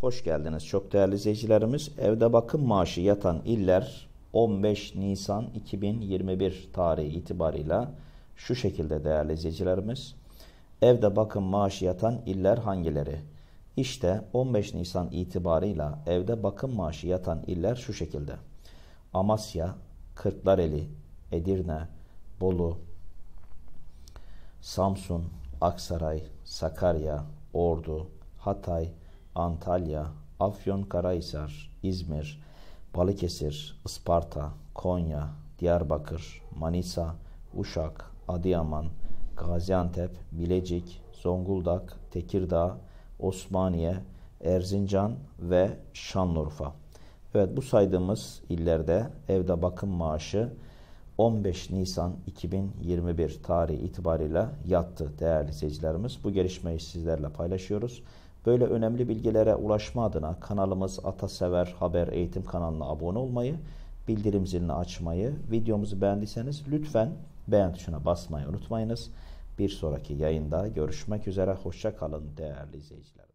Hoş geldiniz çok değerli izleyicilerimiz. Evde bakım maaşı yatan iller 15 Nisan 2021 tarihi itibarıyla şu şekilde değerli izleyicilerimiz. Evde bakım maaşı yatan iller hangileri? İşte 15 Nisan itibarıyla evde bakım maaşı yatan iller şu şekilde. Amasya, Kırklareli, Edirne, Bolu, Samsun, Aksaray, Sakarya, Ordu, Hatay, Antalya, Afyonkarahisar, İzmir, Balıkesir, Isparta, Konya, Diyarbakır, Manisa, Uşak, Adıyaman, Gaziantep, Bilecik, Zonguldak, Tekirdağ, Osmaniye, Erzincan ve Şanlıurfa. Evet bu saydığımız illerde evde bakım maaşı 15 Nisan 2021 tarihi itibariyle yattı değerli seyircilerimiz. Bu gelişmeyi sizlerle paylaşıyoruz. Böyle önemli bilgilere ulaşma adına kanalımız Atasever Haber Eğitim kanalına abone olmayı, bildirim zilini açmayı, videomuzu beğendiyseniz lütfen beğen tuşuna basmayı unutmayınız. Bir sonraki yayında görüşmek üzere. Hoşça kalın değerli izleyiciler.